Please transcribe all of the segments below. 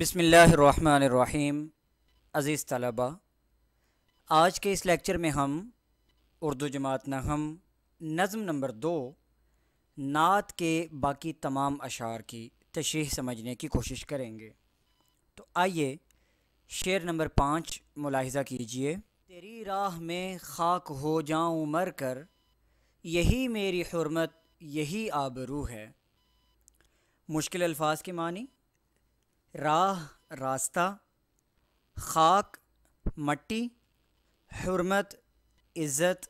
बिसमीम अज़ीज़ तलबा आज के इस लेक्चर में हम उर्दू जमात नहम नज़म नंबर दो नात के बाकी तमाम अशार की तशरी समझने की कोशिश करेंगे तो आइए शेर नंबर पाँच मुलाहजा कीजिए तेरी राह में खाक हो जाऊँ मर कर यही मेरी हरमत यही आबरू है मुश्किल अल्फाज के मानी राह रास्ता खाक मट्टी हरमत इज़्ज़त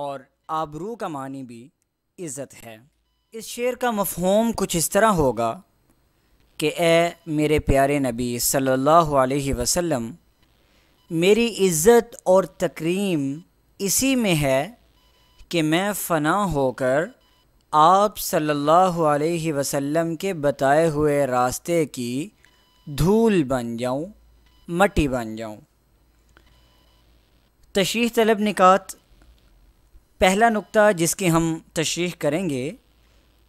और आबरू का मानी भी इज़्ज़त है इस शेर का मफहम कुछ इस तरह होगा कि ए मेरे प्यारे नबी सल्लल्लाहु अलैहि वसल्लम मेरी इज़्ज़त और तकरीम इसी में है कि मैं फ़ना होकर आप सल्लल्लाहु अलैहि वसल्लम के बताए हुए रास्ते की धूल बन जाऊं, मटी बन जाऊं। तशरीह तलब निकात पहला नुक्ता जिसकी हम तशरीह करेंगे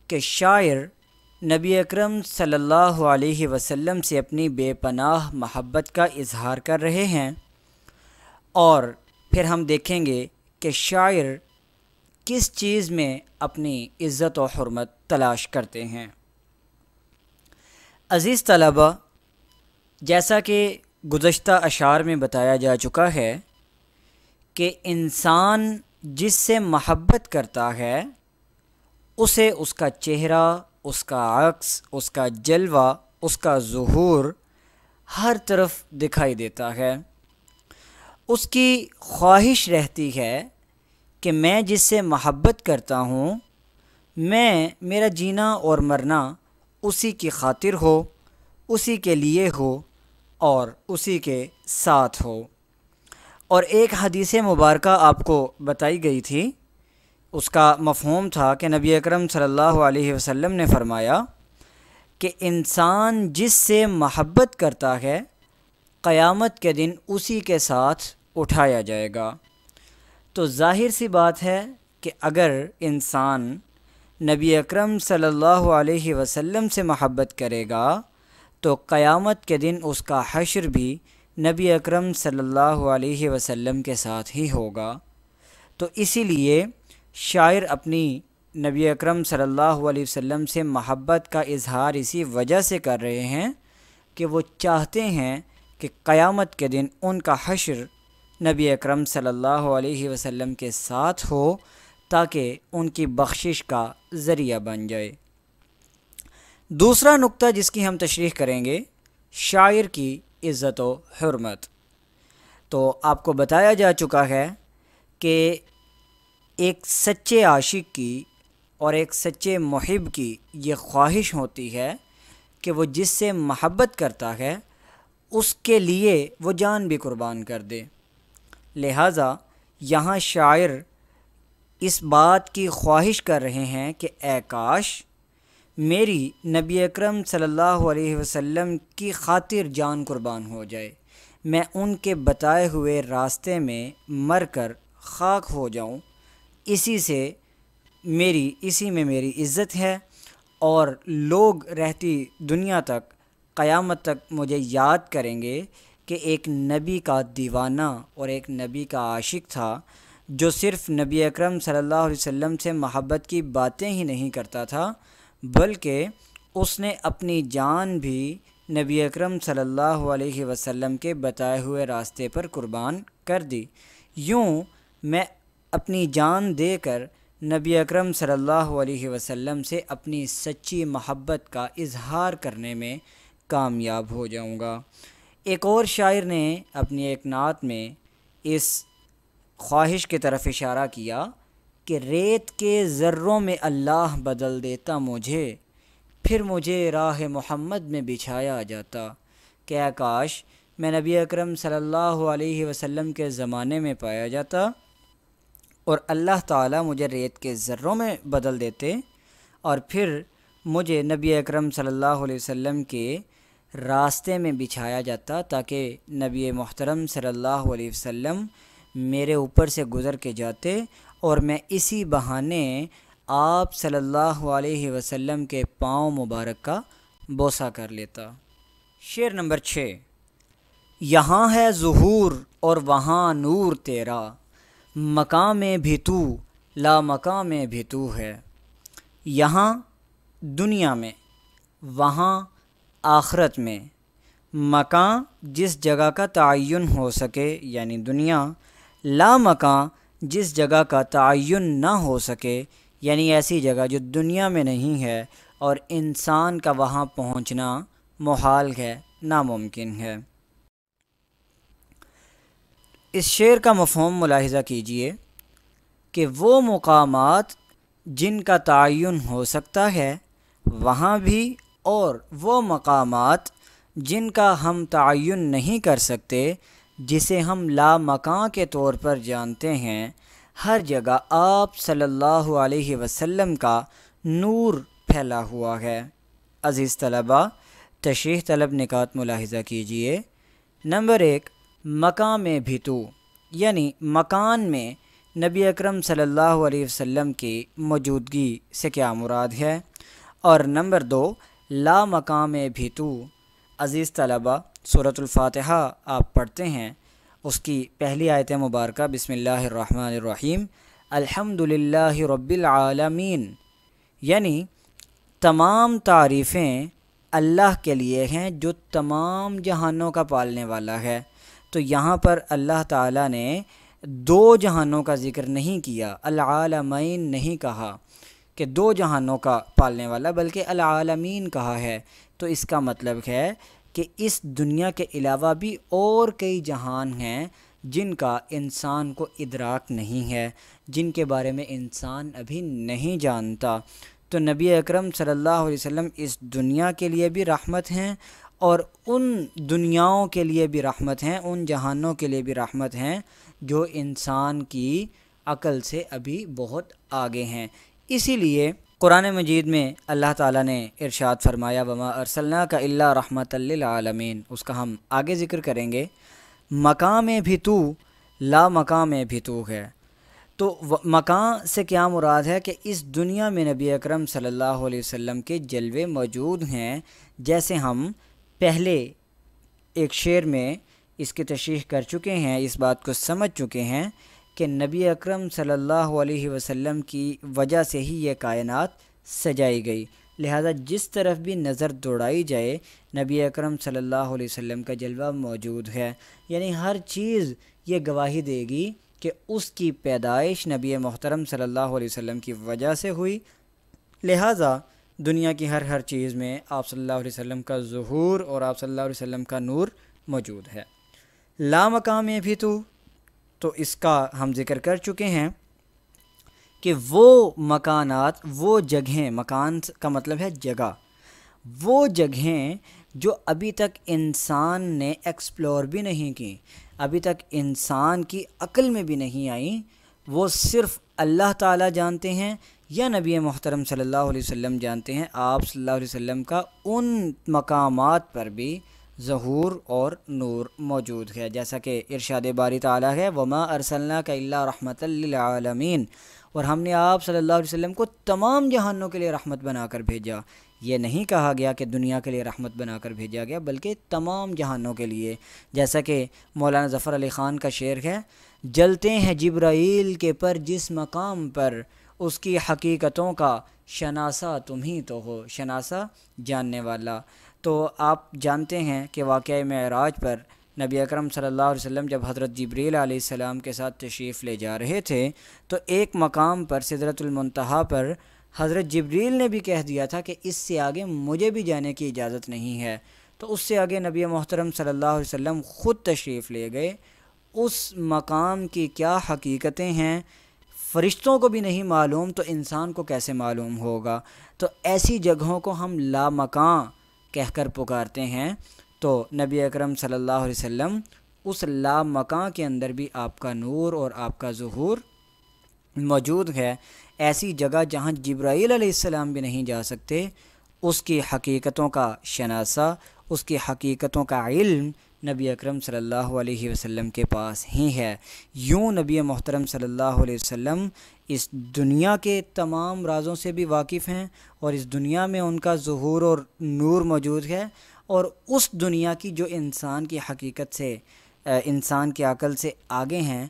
कि शायर नबी अकरम सल्लल्लाहु अलैहि वसल्लम से अपनी बेपनाह महब्बत का इजहार कर रहे हैं और फिर हम देखेंगे कि शायर किस चीज़ में अपनी इज़्ज़त और हरमत तलाश करते हैं अज़ीज़ तलबा जैसा कि गुज्त अशार में बताया जा चुका है कि इंसान जिससे महब्बत करता है उसे उसका चेहरा उसका अक्स उसका जलवा उसका जहूर हर तरफ दिखाई देता है उसकी ख्वाहिश रहती है कि मैं जिससे मोहब्बत करता हूँ मैं मेरा जीना और मरना उसी की खातिर हो उसी के लिए हो और उसी के साथ हो और एक हदीस मुबारक आपको बताई गई थी उसका मफहम था कि नबी अकरम सल्लल्लाहु अलैहि वसल्लम ने फरमाया कि इंसान जिससे महब्बत करता है क़यामत के दिन उसी के साथ उठाया जाएगा तो ज़ाहिर सी बात है कि अगर इंसान नबी अकरम सल्लल्लाहु अलैहि वसल्लम से महब्बत करेगा तो क़यामत के दिन उसका हशर भी नबी अकरम सल्लल्लाहु अलैहि वसल्लम के साथ ही होगा तो इसीलिए शायर अपनी नबी अकरम सल्लल्लाहु अलैहि वसल्लम से महब्बत का इजहार इसी वजह से कर रहे हैं कि वो चाहते हैं कि क़यामत के दिन उनका हशर नबी अकरम सल्लल्लाहु अलैहि वसल्लम के साथ हो ताकि उनकी बख्शिश का ज़रिया बन जाए दूसरा नुक्ता जिसकी हम तशरीह करेंगे शायर की इज़्ज़त हरमत तो आपको बताया जा चुका है कि एक सच्चे आशिक की और एक सच्चे महब की ये ख्वाहिश होती है कि वो जिससे महब्बत करता है उसके लिए वो जान भी कुर्बान कर दे लिहाजा यहाँ शायर इस बात की ख्वाहिश कर रहे हैं कि आकाश मेरी नबी अकरम सल्लल्लाहु अलैहि वसल्लम की खातिर जान कुर्बान हो जाए मैं उनके बताए हुए रास्ते में मर कर खाक हो जाऊं इसी से मेरी इसी में मेरी इज़्ज़त है और लोग रहती दुनिया तक क़यामत तक मुझे याद करेंगे कि एक नबी का दीवाना और एक नबी का आशिक था जो सिर्फ़ नबी अकरम सल्लल्लाहु अलैहि वसल्लम से महब्बत की बातें ही नहीं करता था बल्कि उसने अपनी जान भी नबी अकरम सल्लल्लाहु अलैहि वसल्लम के बताए हुए रास्ते पर कुर्बान कर दी यूँ मैं अपनी जान देकर नबी अकरम सल्लल्लाहु अलैहि वसल्लम से अपनी सच्ची महब्बत का इजहार करने में कामयाब हो जाऊँगा एक और शायर ने अपनी एक नात में इस ख्वाहिश की तरफ इशारा किया कि रेत के ज़र्रों में अल्लाह बदल देता मुझे फिर मुझे राह मोहम्मद में बिछाया जाता क्या काश मैं नबी अकरम सल्लल्लाहु अलैहि वसल्लम के ज़माने में पाया जाता और अल्लाह ताला मुझे रेत के ज़र्रों में बदल देते और फिर मुझे नबी अकरम सल्लल्लाहु अलैहि वसल्लम के रास्ते में बिछाया जाता ताकि नबी मोहतरम सल्लल्लाहु अलैहि वसल्लम मेरे ऊपर से गुज़र के जाते और मैं इसी बहाने आप सल्लल्लाहु अलैहि वसल्लम के पाँव मुबारक का बोसा कर लेता शेर नंबर छः यहाँ है जहूर और वहाँ नूर तेरा मकाम में भी तू ला मकाम में भी तू है यहाँ दुनिया में वहाँ आखरत में मकान जिस जगह का तयन हो सके यानी दुनिया ला मकान जिस जगह का तयन ना हो सके यानी ऐसी जगह जो दुनिया में नहीं है और इंसान का वहाँ पहुँचना मुहाल है नामुमकिन है इस शेर का मफहम मुलाहजा कीजिए कि वो मकामात जिनका तयन हो सकता है वहाँ भी और वो मकामात जिनका हम तयन नहीं कर सकते जिसे हम ला मकान के तौर पर जानते हैं हर जगह आप सल्लल्लाहु अलैहि वसल्लम का नूर फैला हुआ है अज़ीज़ तलबा तशरी तलब निकात मुलाहजा कीजिए नंबर एक मकाम में भितु यानी मकान में नबी अकरम सल्लल्लाहु अलैहि वसल्लम की मौजूदगी से क्या मुराद है और नंबर दो ला मकाम भी तो अज़ीज़ तलबा सूरतफ़ातहा आप पढ़ते हैं उसकी पहली आयत मुबारक बसमीम अल्हम्दुलिल्लाह रब्बिलआलमीन यानी तमाम तारीफ़ें अल्लाह के लिए हैं जो तमाम जहानों का पालने वाला है तो यहाँ पर अल्लाह ताला ने दो जहानों का ज़िक्र नहीं किया अलालमीन नहीं कहा कि दो जहानों का पालने वाला बल्कि अलामीन कहा है तो इसका मतलब है कि इस दुनिया के अलावा भी और कई जहान हैं जिनका इंसान को इदराक नहीं है जिनके बारे में इंसान अभी नहीं जानता तो नबी अकरम सल्लल्लाहु अलैहि वसल्लम इस दुनिया के लिए भी रहमत हैं और उन दुनियाओं के लिए भी रहमत हैं उन जहानों के लिए भी रहमत हैं जो इंसान की अकल से अभी बहुत आगे हैं इसीलिए कुरान मजीद में अल्लाह ताला ने इरशाद फरमाया वमा अरसलना का अल्ला रहमत आलमीन उसका हम आगे ज़िक्र करेंगे मकाम भी तू ला मकाम भी तू है तो मकाम से क्या मुराद है कि इस दुनिया में नबी अकरम सल्लल्लाहु अलैहि वसल्लम के जलवे मौजूद हैं जैसे हम पहले एक शेर में इसकी तशरीह कर चुके हैं इस बात को समझ चुके हैं कि नबी अकरम सल्लल्लाहु अलैहि वसल्लम की वजह से ही ये कायनात सजाई गई लिहाजा जिस तरफ भी नज़र दौड़ाई जाए नबी अकरम सल्लल्लाहु अलैहि वसल्लम का जलवा मौजूद है यानी हर चीज़ ये गवाही देगी कि उसकी पैदाइश नबी मोहतरम सल्लल्लाहु अलैहि वसल्लम की वजह से हुई लिहाजा दुनिया की हर हर चीज़ में आप सल्लल्लाहु अलैहि वसल्लम का जहूर और आप सल्लल्लाहु अलैहि वसल्लम का नूर मौजूद है लामकाम में भी तो तो इसका हम जिक्र कर चुके हैं कि वो मकानात वो जगहें मकान का मतलब है जगह वो जगहें जो अभी तक इंसान ने एक्सप्लोर भी नहीं की अभी तक इंसान की अक्ल में भी नहीं आई वो सिर्फ़ अल्लाह ताला जानते हैं या नबी मोहतरम सल्लल्लाहु अलैहि वसल्लम जानते हैं आप सल्लल्लाहु अलैहि वसल्लम का उन मकामात पर भी जहूर और नूर मौजूद है जैसा कि इरशाद बारी ताली है वमा अरसल्ला का रहमतमीन और हमने आप सल्लल्लाहु अलैहि को तमाम जहानों के लिए रहमत बना कर भेजा ये नहीं कहा गया कि दुनिया के लिए रहमत बनाकर भेजा गया बल्कि तमाम जहानों के लिए जैसा कि मौलाना ज़फ़र अली ख़ान का शेर है जलते हैं जब्राइल के पर जिस मकाम पर उसकी हकीकतों का शनासा तुम ही तो हो शनासा जानने वाला तो आप जानते हैं कि वाक़ आराज पर नबी अकरम सल्लल्लाहु अलैहि वसल्लम जब हज़रत जबरील आसमाम के साथ तशरीफ़ ले जा रहे थे तो एक मकाम पर सिदरतुलमतहा पर हज़रत जबरील ने भी कह दिया था कि इससे आगे मुझे भी जाने की इजाज़त नहीं है तो उससे आगे नबी मोहतरम सल्ला वम ख़ुद तशरीफ़ ले गए उस मकाम की क्या हकीकतें हैं फरिश्तों को भी नहीं मालूम तो इंसान को कैसे मालूम होगा तो ऐसी जगहों को हम लामकान कहकर पुकारते हैं तो नबी अकरम सल्लल्लाहु अलैहि वसल्लम उस लामकां के अंदर भी आपका नूर और आपका जहूर मौजूद है ऐसी जगह जहाँ जब्राईल भी नहीं जा सकते उसकी हकीकतों का शनासा उसकी हकीकतों का इल्म नबी अकरम सल्लल्लाहु अलैहि वसल्लम के पास ही है यूँ नबी मोहतरम सल्लल्लाहु अलैहि वसल्लम इस दुनिया के तमाम राज़ों से भी वाकिफ़ हैं और इस दुनिया में उनका जहूर और नूर मौजूद है और उस दुनिया की जो इंसान की हकीकत से इंसान के अकल से आगे हैं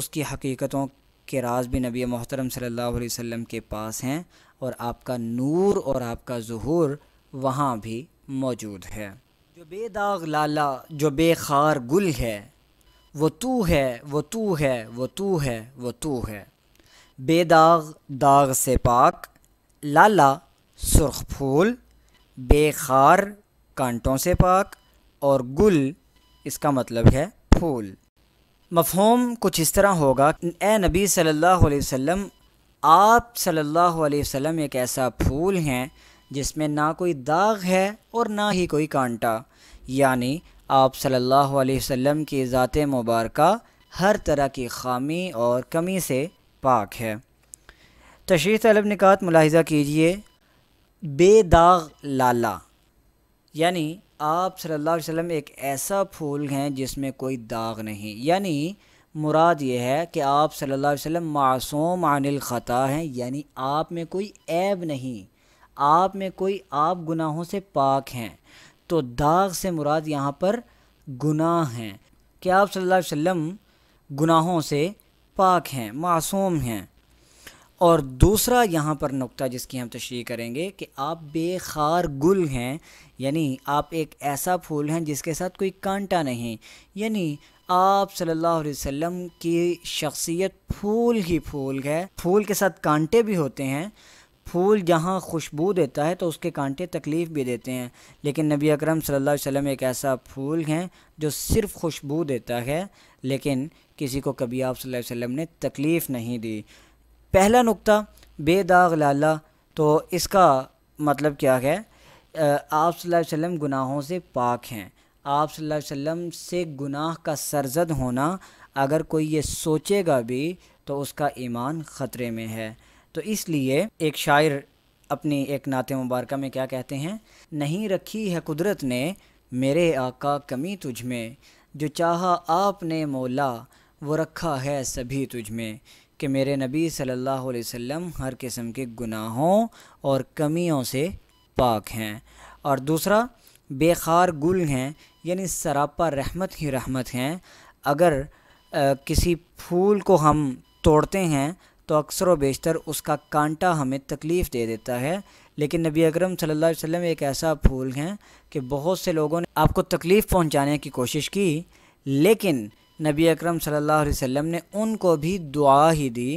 उसकी हकीकतों के राज भी नबी मोहतरम सल्लल्लाहु अलैहि के पास हैं और आपका नूर और आपका जहूर वहाँ भी मौजूद है जो बेदाग लाला जो बेखार गुल है वो तू है वो तू है वो तू है वो तू है बेदाग दाग से पाक लाला सुर्ख फूल बेखार कांटों से पाक और गुल इसका मतलब है फूल मफहम कुछ इस तरह होगा ए नबी सल्लल्लाहु अलैहि वसल्लम आप सल्लल्लाहु अलैहि वसल्लम एक ऐसा फूल हैं जिसमें ना कोई दाग है और ना ही कोई कांटा यानी आप सल्लल्लाहु अलैहि वसल्लम की ज़ात मुबारक हर तरह की खामी और कमी से पाक है तशरी तलब निकात मुलाहिजा कीजिए बेदाग लाला यानी आप सल्लल्लाहु अलैहि वसल्लम एक ऐसा फूल हैं जिसमें कोई दाग नहीं यानी मुराद ये है कि आप सल्लल्लाहु अलैहि वसल्लम मासूम अनिल ख़ता हैं यानी आप में कोई ऐब नहीं आप में कोई आप गुनाहों से पाक हैं तो दाग से मुराद यहाँ पर गुनाह हैं क्या आप सल्लल्लाहु अलैहि वसल्लम गुनाहों से पाक हैं मासूम हैं और दूसरा यहाँ पर नुक्ता जिसकी हम तशरी करेंगे कि आप बेखार गुल हैं यानी आप एक ऐसा फूल हैं जिसके साथ कोई कांटा नहीं यानी आप सल्लल्लाहु अलैहि वसल्लम की शख्सियत फूल ही फूल है फूल के साथ कांटे भी होते हैं फूल जहाँ खुशबू देता है तो उसके कांटे तकलीफ़ भी देते हैं लेकिन नबी अकरम सल्लल्लाहु अलैहि वसल्लम एक ऐसा फूल हैं जो सिर्फ खुशबू देता है लेकिन किसी को कभी आप सल्लल्लाहु अलैहि वसल्लम ने तकलीफ़ नहीं दी पहला नुक्ता बेदाग लाला तो इसका मतलब क्या है आप सल्लल्लाहु अलैहि वसल्लम गुनाहों से पाक हैं आप सल्लल्लाहु अलैहि वसल्लम से गुनाह का सरजद होना अगर कोई ये सोचेगा भी तो उसका ईमान ख़तरे में है तो इसलिए एक शायर अपनी एक नात मुबारक में क्या कहते हैं नहीं रखी है कुदरत ने मेरे आका कमी तुझ में जो चाहा आपने मौला वो रखा है सभी तुझ में कि मेरे नबी सल्लल्लाहु अलैहि वसल्लम हर किस्म के गुनाहों और कमियों से पाक हैं और दूसरा बेखार गुल हैं यानी सरापा रहमत ही रहमत हैं अगर आ, किसी फूल को हम तोड़ते हैं तो अक्सर व बेशतर उसका कांटा हमें तकलीफ़ दे देता है लेकिन नबी अकरम सल्लल्लाहु अलैहि वसल्लम एक ऐसा फूल हैं कि बहुत से लोगों ने आपको तकलीफ़ पहुंचाने की कोशिश की लेकिन नबी अकरम सल्लल्लाहु अलैहि वसल्लम ने उनको भी दुआ ही दी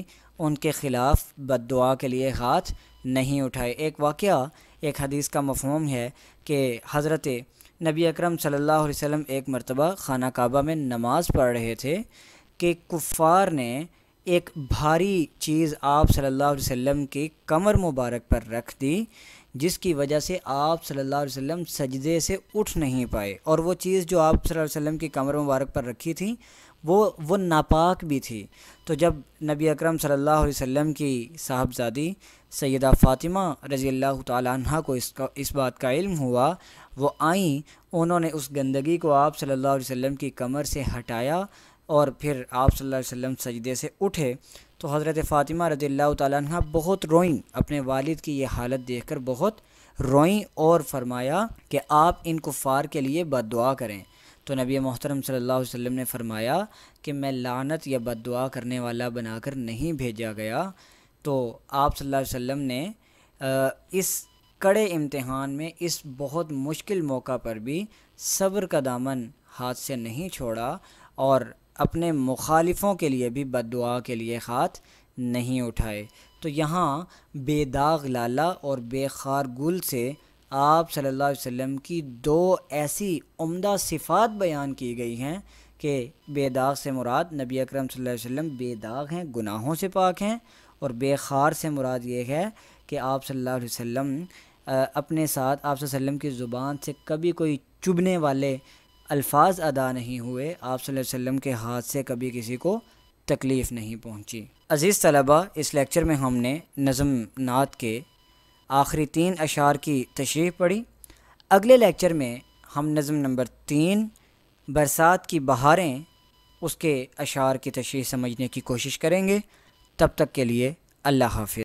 उनके ख़िलाफ़ बद के लिए हाथ नहीं उठाए एक वाक़ एक हदीस का मफहम है कि हज़रत नबी अकरम सल्लल्लाहु अलैहि वसल्लम एक मरतबा खाना काबा में नमाज़ पढ़ रहे थे कि कुफ़ार ने एक भारी चीज़ आप सल्लल्लाहु अलैहि वसल्लम के कमर मुबारक पर रख दी जिसकी वजह से आप सल्लल्लाहु अलैहि वसल्लम सजदे से उठ नहीं पाए और वो चीज़ जो आप सल्लल्लाहु अलैहि वसल्लम की कमर मुबारक पर रखी थी वो वो नापाक भी थी तो जब नबी अकरम सल्लल्लाहु अलैहि वसल्लम की साहबजादी सैदा फ़ातिमा रज़ी अल्लाह तह को इसका इस बात का इल्म हुआ वो आईं उन्होंने उस गंदगी को आप सल्लल्लाहु अलैहि वसल्लम की कमर से हटाया और फिर आप सल्लल्लाहु अलैहि वसल्लम सजदे से उठे तो हज़रत फ़ातिमा रज़ी तह बहुत रोईं अपने वालिद की यह हालत देख कर बहुत रोईं और फरमाया कि आप इन कुफ़ार के लिए बद करें तो नबी मोहतरम सल्लल्लाहु अलैहि वसल्लम ने फरमाया कि मैं लानत या बद करने वाला बनाकर नहीं भेजा गया तो आप सल्लल्लाहु अलैहि वसल्लम ने इस कड़े इम्तहान में इस बहुत मुश्किल मौका पर भी सब्र का दामन हाथ से नहीं छोड़ा और अपने मुखालिफों के लिए भी बद के लिए हाथ नहीं उठाए तो यहाँ बेदाग लाला और बेखार गुल से आप सल्लल्लाहु अलैहि वसल्लम की दो ऐसी उम्दा सिफ़ात बयान की गई हैं कि बेदाग से मुराद नबी अकरम सल्लल्लाहु अलैहि वसल्लम बेदाग हैं गुनाहों से पाक हैं और बेखार से मुराद ये है कि आप सल्लल्लाहु अलैहि वसल्लम अपने साथ आप वसल्लम की ज़ुबान से कभी कोई चुभने वाले अल्फाज अदा नहीं हुए आप वसल्लम के हाथ से कभी किसी को तकलीफ़ नहीं पहुँची अज़ीज़ तलबा इस लेक्चर में हमने नज़म नात के आखिरी तीन अशार की तशरीह पढ़ी अगले लेक्चर में हम नज़म नंबर तीन बरसात की बहारें उसके अशार की तशरीह समझने की कोशिश करेंगे तब तक के लिए अल्लाह हाफि